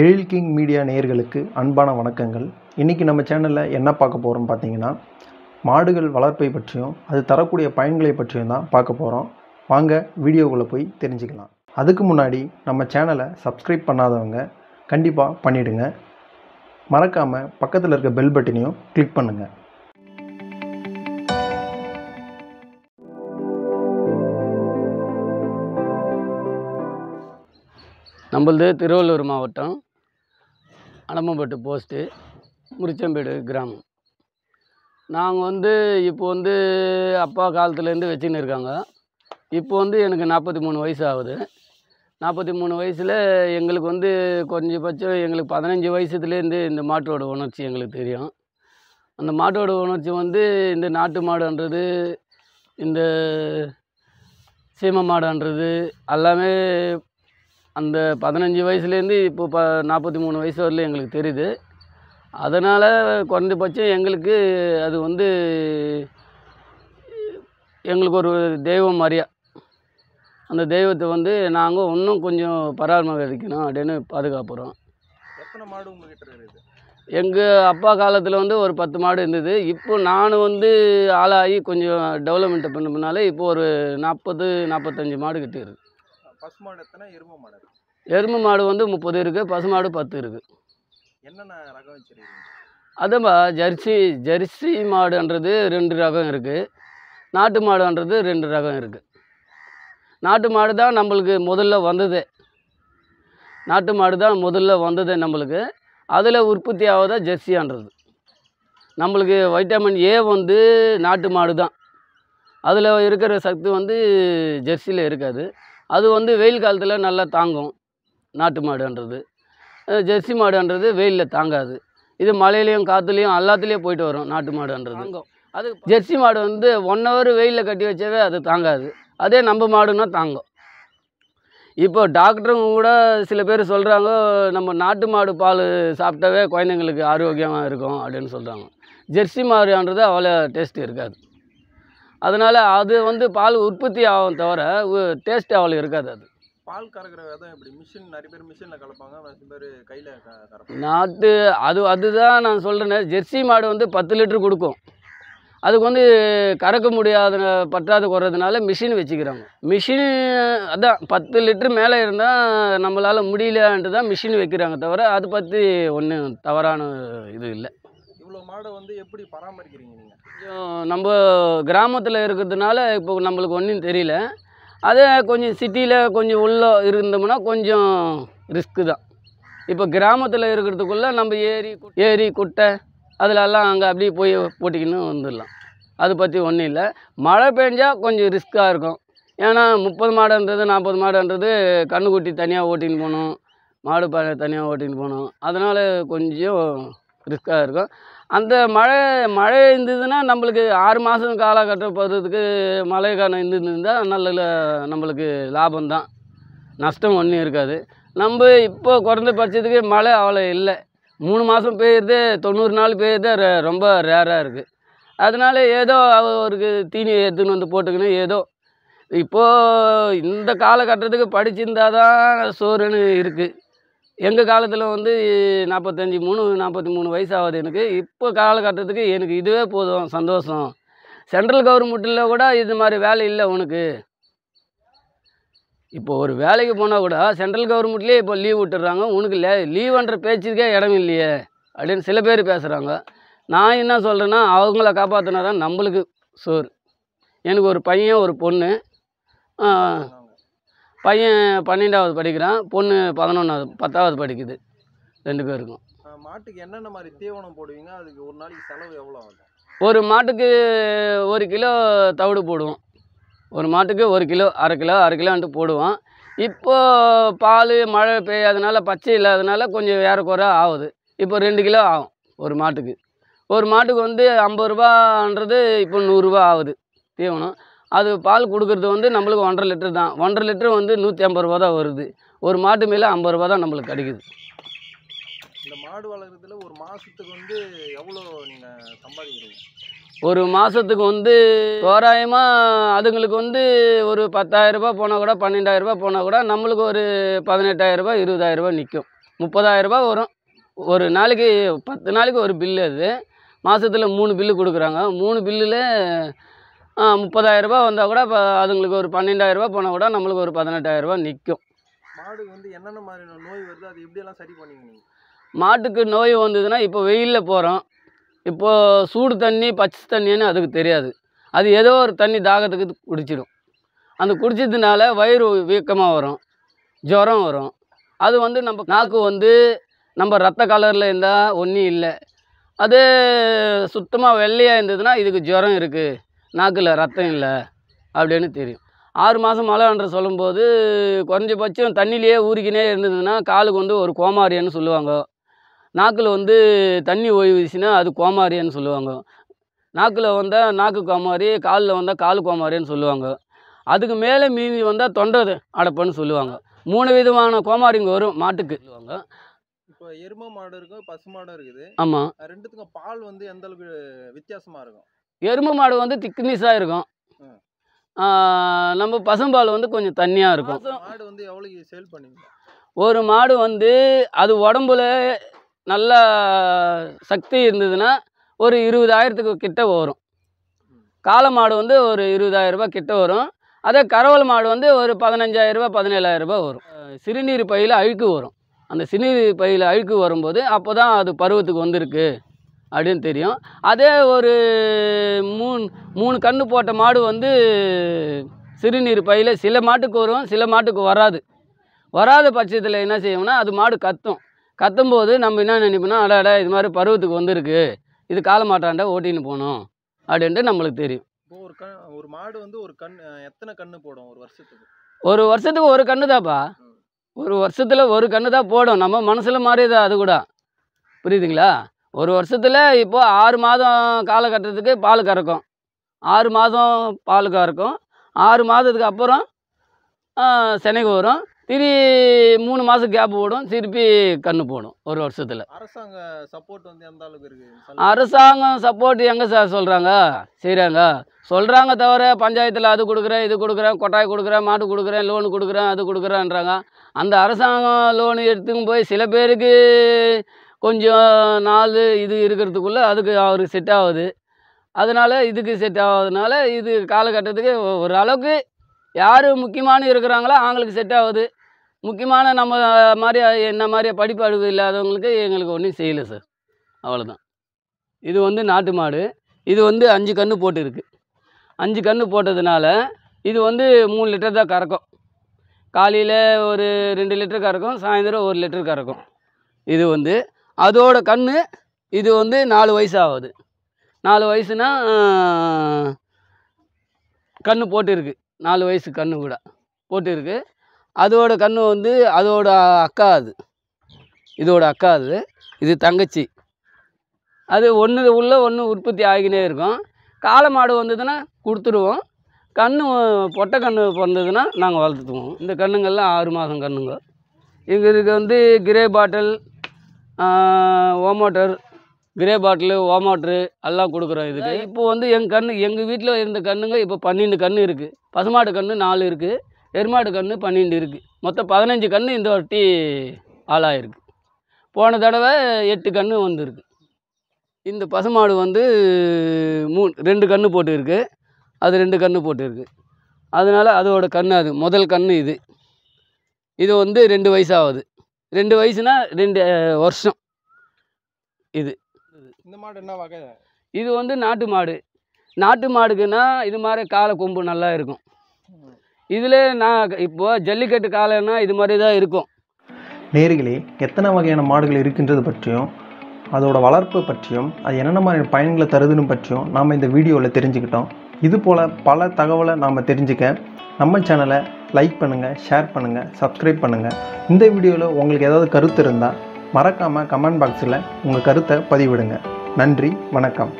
எழில் king media நேயர்களுக்கு அன்பான வணக்கங்கள் இன்றைக்கி நம்ம சேனலில் என்ன பார்க்க போகிறோம் பார்த்தீங்கன்னா மாடுகள் வளர்ப்பை பற்றியும் அது தரக்கூடிய பயன்களை பற்றியும் தான் பார்க்க போகிறோம் வாங்க வீடியோக்குள்ளே போய் தெரிஞ்சுக்கலாம் அதுக்கு முன்னாடி நம்ம சேனலை சப்ஸ்கிரைப் பண்ணாதவங்க கண்டிப்பாக பண்ணிவிடுங்க மறக்காமல் பக்கத்தில் இருக்க பெல் பட்டனையும் கிளிக் பண்ணுங்கள் நம்மளது திருவள்ளூர் மாவட்டம் அலமம்பட்டு போஸ்ட்டு முருச்சம்பேடு கிராமம் நாங்கள் வந்து இப்போ வந்து அப்பா காலத்துலேருந்து வச்சுன்னு இருக்காங்க இப்போ வந்து எனக்கு நாற்பத்தி மூணு வயசு ஆகுது நாற்பத்தி மூணு வயசில் எங்களுக்கு வந்து கொஞ்சபட்சம் எங்களுக்கு பதினஞ்சு வயசுலேருந்து இந்த மாட்டோட உணர்ச்சி எங்களுக்கு தெரியும் அந்த மாட்டோட உணர்ச்சி வந்து இந்த நாட்டு மாடுன்றது இந்த சீம மாடுன்றது எல்லாமே அந்த பதினஞ்சு வயசுலேருந்து இப்போ ப நாற்பத்தி மூணு வயசு வரலையும் எங்களுக்கு தெரியுது அதனால் குறைந்தபட்சம் எங்களுக்கு அது வந்து எங்களுக்கு ஒரு தெய்வம் மாதிரியா அந்த தெய்வத்தை வந்து நாங்கள் இன்னும் கொஞ்சம் பராமரிக்கணும் அப்படின்னு பாதுகாப்புறோம் எத்தனை மாடு உங்ககிட்ட எங்கள் அப்பா காலத்தில் வந்து ஒரு பத்து மாடு இருந்தது இப்போ நான் வந்து ஆளாகி கொஞ்சம் டெவலப்மெண்ட்டை பண்ண இப்போ ஒரு நாற்பது நாற்பத்தஞ்சு மாடு கிட்ட இருக்குது எரும மாடு வந்து முப்பது இருக்குது பசுமாடு பத்து இருக்குது என்னென்ன ரகம் வச்சுருக்கீங்க ஜெர்சி ஜெர்சி மாடுன்றது ரெண்டு ரகம் இருக்குது நாட்டு மாடுன்றது ரெண்டு ரகம் இருக்குது நாட்டு மாடு தான் நம்மளுக்கு முதல்ல வந்தது நாட்டு மாடு தான் முதல்ல வந்தது நம்மளுக்கு அதில் உற்பத்தி ஆகுதா ஜெர்சியான்றது நம்மளுக்கு வைட்டமின் ஏ வந்து நாட்டு மாடு தான் அதில் இருக்கிற சக்தி வந்து ஜெர்சியில் இருக்காது அது வந்து வெயில் காலத்தில் நல்லா தாங்கும் நாட்டு மாடுன்றது ஜெர்சி மாடுன்றது வெயிலில் தாங்காது இது மழையிலையும் காற்றுலையும் எல்லாத்துலேயும் போயிட்டு வரும் நாட்டு மாடுன்றது தாங்கும் அது ஜெர்சி மாடு வந்து ஒன் ஹவர் வெயிலில் கட்டி வச்சாவே அது தாங்காது அதே நம்ம மாடுன்னா தாங்கும் இப்போ டாக்டருங்க கூட சில பேர் சொல்கிறாங்க நம்ம நாட்டு மாடு பால் சாப்பிட்டாவே குழந்தைங்களுக்கு ஆரோக்கியமாக இருக்கும் அப்படின்னு சொல்கிறாங்க ஜெர்சி மாடுன்றது அவ்வளோ டேஸ்ட் இருக்காது அதனால் அது வந்து பால் உற்பத்தி ஆகும் தவிர டேஸ்ட் அவளுக்கு இருக்காது அது பால் கறக்கிற விதம் எப்படி மிஷின் நிறைய பேர் மிஷினில் கலப்பாங்க நிறைய பேர் கையில் நாட்டு அது அதுதான் நான் சொல்கிறேன் ஜெர்சி மாடு வந்து பத்து லிட்டர் கொடுக்கும் அதுக்கு வந்து கறக்க முடியாத பற்றாது குறதுனால மிஷின் வச்சுக்கிறாங்க மிஷின் அதான் பத்து லிட்ரு மேலே இருந்தால் நம்மளால் முடியலன்ட்டு தான் மிஷின் வைக்கிறாங்க தவிர அதை பற்றி ஒன்றும் தவறான இது இல்லை இவ்வளோ மாடை வந்து எப்படி பராமரிக்கிறீங்க நீங்கள் நம்ம கிராமத்தில் இருக்கிறதுனால இப்போ நம்மளுக்கு ஒன்றும் தெரியல அதே கொஞ்சம் சிட்டியில் கொஞ்சம் உள்ளே இருந்தோம்னா கொஞ்சம் ரிஸ்க்கு தான் இப்போ கிராமத்தில் இருக்கிறதுக்குள்ளே நம்ம ஏரி ஏரி குட்டை அதிலெல்லாம் அங்கே அப்படியே போய் போட்டிக்கின்னு வந்துடலாம் அதை பற்றி ஒன்றும் இல்லை மழை பெஞ்சால் கொஞ்சம் ரிஸ்க்காக இருக்கும் ஏன்னா முப்பது மாடுன்றது நாற்பது மாடுன்றது கண்ணுக்குட்டி தனியாக ஓட்டின்னு போகணும் மாடு பானை தனியாக ஓட்டின்னு போகணும் அதனால் கொஞ்சம் ரிஸ்க்காக இருக்கும் அந்த மழை மழை இருந்ததுன்னா நம்மளுக்கு ஆறு மாதம் காலகட்டம் போகிறதுக்கு மழை காலம் இருந்தால் நல்ல நம்மளுக்கு லாபம்தான் நஷ்டம் ஒன்றும் இருக்காது நம்ம இப்போ குறைந்த பட்சத்துக்கு மழை அவ்வளோ இல்லை மூணு மாதம் பெய்யுறது தொண்ணூறு நாள் பெய்யுறது ரொம்ப ரேராக இருக்குது அதனால ஏதோ அவருக்கு தீனி எடுத்துன்னு வந்து போட்டுக்கணும் ஏதோ இப்போது இந்த காலகட்டத்துக்கு தான் சோறுன்னு இருக்குது எங்கள் காலத்தில் வந்து நாற்பத்தஞ்சி மூணு நாற்பத்தி மூணு வயசு ஆகுது எனக்கு இப்போ காலகட்டத்துக்கு எனக்கு இதுவே போதும் சந்தோஷம் சென்ட்ரல் கவர்மெண்ட்டில் கூட இது மாதிரி வேலை இல்லை உனக்கு இப்போ ஒரு வேலைக்கு போனால் கூட சென்ட்ரல் கவர்மெண்ட்லேயே இப்போ லீவ் விட்டுறாங்க உனக்கு லே லீவுன்ற பேச்சுக்கே இடம் இல்லையே அப்படின்னு சில பேர் பேசுகிறாங்க நான் என்ன சொல்கிறேன்னா அவங்கள காப்பாற்றினா தான் நம்மளுக்கு சோறு எனக்கு ஒரு பையன் ஒரு பொண்ணு பையன் பன்னெண்டாவது படிக்கிறான் பொண்ணு பதினொன்றாவது பத்தாவது படிக்குது ரெண்டு பேருக்கும் மாட்டுக்கு என்னென்ன மாதிரி தீவனம் போடுவீங்க அதுக்கு ஒரு நாளைக்கு செலவு எவ்வளோ ஆகும் ஒரு மாட்டுக்கு ஒரு கிலோ தவிடு போடுவோம் ஒரு மாட்டுக்கு ஒரு கிலோ அரை கிலோ அரை கிலோன்ட்டு போடுவோம் இப்போது பால் மழை பெய்யாதனால பச்சை இல்லாதனால கொஞ்சம் வேறு குறை ஆகுது இப்போ ரெண்டு கிலோ ஆகும் ஒரு மாட்டுக்கு ஒரு மாட்டுக்கு வந்து ஐம்பது ரூபான்றது இப்போ நூறுரூவா ஆகுது தீவனம் அது பால் கொடுக்குறது வந்து நம்மளுக்கு ஒன்றரை லிட்டர் தான் ஒன்றரை லிட்டர் வந்து நூற்றி ஐம்பது ரூபா தான் வருது ஒரு மாட்டு மேலே ஐம்பது ரூபா தான் நம்மளுக்கு கிடைக்குது இந்த மாடு வளர்க்குறதுல ஒரு மாதத்துக்கு வந்து எவ்வளோ நீங்கள் சம்பாதிக்கிறீங்க ஒரு மாதத்துக்கு வந்து தோராயமாக அதுங்களுக்கு வந்து ஒரு பத்தாயிரரூபா போனால் கூட பன்னெண்டாயிரரூபா போனால் கூட நம்மளுக்கு ஒரு பதினெட்டாயிரரூபா இருபதாயிரரூபா நிற்கும் முப்பதாயிரரூபா வரும் ஒரு நாளைக்கு பத்து நாளைக்கு ஒரு பில்லு அது மாதத்தில் மூணு பில்லு கொடுக்குறாங்க மூணு பில்லில் ரூபாய் வந்தால் கூட இப்போ அதுங்களுக்கு ஒரு பன்னெண்டாயிரம் ரூபா போனால் கூட நம்மளுக்கு ஒரு பதினெட்டாயிரரூபா நிற்கும் மாடுக்கு வந்து என்னென்ன மாதிரியான நோய் வருது அது எப்படியெல்லாம் சரி பண்ணிக்கணும் மாட்டுக்கு நோய் வந்ததுன்னா இப்போ வெயிலில் போகிறோம் இப்போது சூடு தண்ணி பச்சை தண்ணின்னு அதுக்கு தெரியாது அது ஏதோ ஒரு தண்ணி தாகத்துக்கு குடிச்சிடும் அந்த குடிச்சதுனால வயிறு வீக்கமாக வரும் ஜுரம் வரும் அது வந்து நம்ம நாக்கு வந்து நம்ம ரத்த கலரில் இருந்தால் ஒன்றும் இல்லை அது சுத்தமாக வெள்ளையாக இருந்ததுன்னா இதுக்கு ஜுரம் இருக்குது நாக்கில் ரத்தம் இல்லை அப்படின்னு தெரியும் ஆறு மாதம் மழை என்று சொல்லும்போது குறைஞ்சபட்சம் தண்ணியிலேயே ஊறிக்கினே இருந்ததுன்னா காலுக்கு வந்து ஒரு கோமாரியன்னு சொல்லுவாங்க நாக்கில் வந்து தண்ணி ஓய்வுச்சுன்னா அது கோமாரியன்னு சொல்லுவாங்க நாக்கில் வந்தால் நாக்கு கோமாரி காலில் வந்தால் கால் கோமாரின்னு சொல்லுவாங்க அதுக்கு மேலே மீதி வந்தால் தொண்டது அடப்புன்னு சொல்லுவாங்க மூணு விதமான கோமாரிங்க வரும் மாட்டுக்கு சொல்லுவாங்க இப்போ எரும மாடு இருக்கும் பசு மாடும் இருக்குது ஆமாம் ரெண்டுத்துக்கும் பால் வந்து எந்த அளவுக்கு வித்தியாசமாக இருக்கும் எருமை மாடு வந்து திக்னிஸாக இருக்கும் நம்ம பசும்பால் வந்து கொஞ்சம் தண்ணியாக இருக்கும் மாடு வந்து எவ்வளோ சேல் பண்ணுவீங்க ஒரு மாடு வந்து அது உடம்புல நல்லா சக்தி இருந்ததுன்னா ஒரு இருபதாயிரத்துக்கு கிட்ட வரும் காளை மாடு வந்து ஒரு இருபதாயிரரூபா கிட்ட வரும் அதே கரவல் மாடு வந்து ஒரு பதினஞ்சாயிரரூபா பதினேழாயிரரூபா வரும் சிறுநீர் பையில் அழுக்கு வரும் அந்த சிறுநீர் பையில் அழுக்கு வரும்போது அப்போ தான் அது பருவத்துக்கு வந்திருக்கு அப்படின்னு தெரியும் அதே ஒரு மூணு மூணு கன்று போட்ட மாடு வந்து சிறுநீர் பையில் சில மாட்டுக்கு வரும் சில மாட்டுக்கு வராது வராத பட்சத்தில் என்ன செய்யணும்னா அது மாடு கத்தும் கத்தும் போது நம்ம என்ன நினைப்போம்னா அடாட இது மாதிரி பருவத்துக்கு வந்திருக்கு இது காலமாட்டாண்ட ஓட்டின்னு போகணும் அப்படின்ட்டு நம்மளுக்கு தெரியும் ஒரு கண் ஒரு மாடு வந்து ஒரு கண் எத்தனை கன்று போடும் ஒரு வருஷத்துக்கு ஒரு வருஷத்துக்கு ஒரு கன்று தான்ப்பா ஒரு வருஷத்தில் ஒரு கன்று தான் போடும் நம்ம மனசில் மாறியதா அது கூட புரியுதுங்களா ஒரு வருஷத்தில் இப்போது ஆறு மாதம் காலகட்டத்துக்கு பால் கறக்கும் ஆறு மாதம் பால் கறக்கும் ஆறு மாதத்துக்கு அப்புறம் சென்னைக்கு வரும் திரி மூணு மாதம் கேப் ஓடும் திருப்பி கன்று போடும் ஒரு வருஷத்தில் அரசாங்க சப்போர்ட் வந்து எந்த அளவுக்கு இருக்குது அரசாங்கம் சப்போர்ட் எங்கே சார் சொல்கிறாங்க செய்கிறாங்க சொல்கிறாங்க தவிர பஞ்சாயத்தில் அது கொடுக்குறேன் இது கொடுக்குறேன் கொட்டாய் கொடுக்குறேன் மாட்டு கொடுக்குறேன் லோனு கொடுக்குறேன் அது கொடுக்குறேன்றாங்க அந்த அரசாங்கம் லோனு எடுத்துக்கும் போய் சில பேருக்கு கொஞ்சம் நாள் இது இருக்கிறதுக்குள்ளே அதுக்கு அவருக்கு செட் ஆகுது அதனால் இதுக்கு செட் ஆகுதுனால இது காலகட்டத்துக்கு ஒரு அளவுக்கு யார் முக்கியமான இருக்கிறாங்களோ அவங்களுக்கு செட் ஆகுது முக்கியமான நம்ம மாதிரி என்ன மாதிரி படிப்பறிவு இல்லாதவங்களுக்கு எங்களுக்கு ஒன்றும் செய்யலை சார் அவ்வளோதான் இது வந்து நாட்டு மாடு இது வந்து அஞ்சு கன்று போட்டுருக்கு அஞ்சு கன்று போட்டதுனால இது வந்து மூணு லிட்டர் தான் கறக்கும் காலையில் ஒரு ரெண்டு லிட்டர் கறக்கும் சாயந்தரம் ஒரு லிட்டர் கறக்கும் இது வந்து அதோட கண் இது வந்து நாலு வயசு ஆகுது நாலு வயசுனா கன்று போட்டுருக்கு நாலு வயசு கன்று கூட போட்டுருக்கு அதோட கன்று வந்து அதோட அக்கா அது இதோட அக்கா அது இது தங்கச்சி அது ஒன்று உள்ள ஒன்று உற்பத்தி ஆகினே இருக்கும் காளை மாடு வந்ததுன்னா கொடுத்துருவோம் கன்று பொட்டை கன்று பிறந்ததுன்னா நாங்கள் வளர்த்துக்குவோம் இந்த கன்றுங்கள்லாம் ஆறு மாதம் கண்ணுங்க எங்களுக்கு வந்து கிரே பாட்டில் ஓமோட்டர் கிரே பாட்டிலு ஓமோட்ரு எல்லாம் கொடுக்குறோம் இதுக்கு இப்போ வந்து எங்கள் கன்று எங்கள் வீட்டில் இருந்த கண்ணுங்க இப்போ பன்னெண்டு கன்று இருக்குது பசுமாடு கன்று நாலு இருக்குது எருமாடு கன்று பன்னெண்டு இருக்குது மொத்தம் பதினஞ்சு கன்று இந்த வட்டி ஆளாயிருக்கு போன தடவை எட்டு கன்று வந்துருக்கு இந்த பசுமாடு வந்து மூ ரெண்டு கன்று போட்டுருக்கு அது ரெண்டு கன்று போட்டுருக்கு அதனால் அதோட கன்று அது முதல் கன்று இது இது வந்து ரெண்டு வயசாகுது ரெண்டு வயசுனா ரெண்டு வருஷம் இது இந்த மாடு என்ன வகை இது வந்து நாட்டு மாடு நாட்டு மாடுக்குன்னா இது மாதிரி காலை கொம்பு நல்லா இருக்கும் இதில் நான் இப்போ ஜல்லிக்கட்டு காலைன்னா இது மாதிரி தான் இருக்கும் நேர்களே எத்தனை வகையான மாடுகள் இருக்கின்றது பற்றியும் அதோட வளர்ப்பு பற்றியும் அது என்னென்ன மாதிரி பயன்களை தருதுன்னு பற்றியும் நாம் இந்த வீடியோவில் தெரிஞ்சுக்கிட்டோம் இது போல் பல தகவலை நாம் தெரிஞ்சுக்க நம்ம சேனலை லைக் பண்ணுங்கள் ஷேர் பண்ணுங்கள் சப்ஸ்கிரைப் பண்ணுங்கள் இந்த வீடியோவில் உங்களுக்கு ஏதாவது கருத்து இருந்தால் மறக்காமல் கமெண்ட் பாக்ஸில் உங்கள் கருத்தை பதிவிடுங்க நன்றி வணக்கம்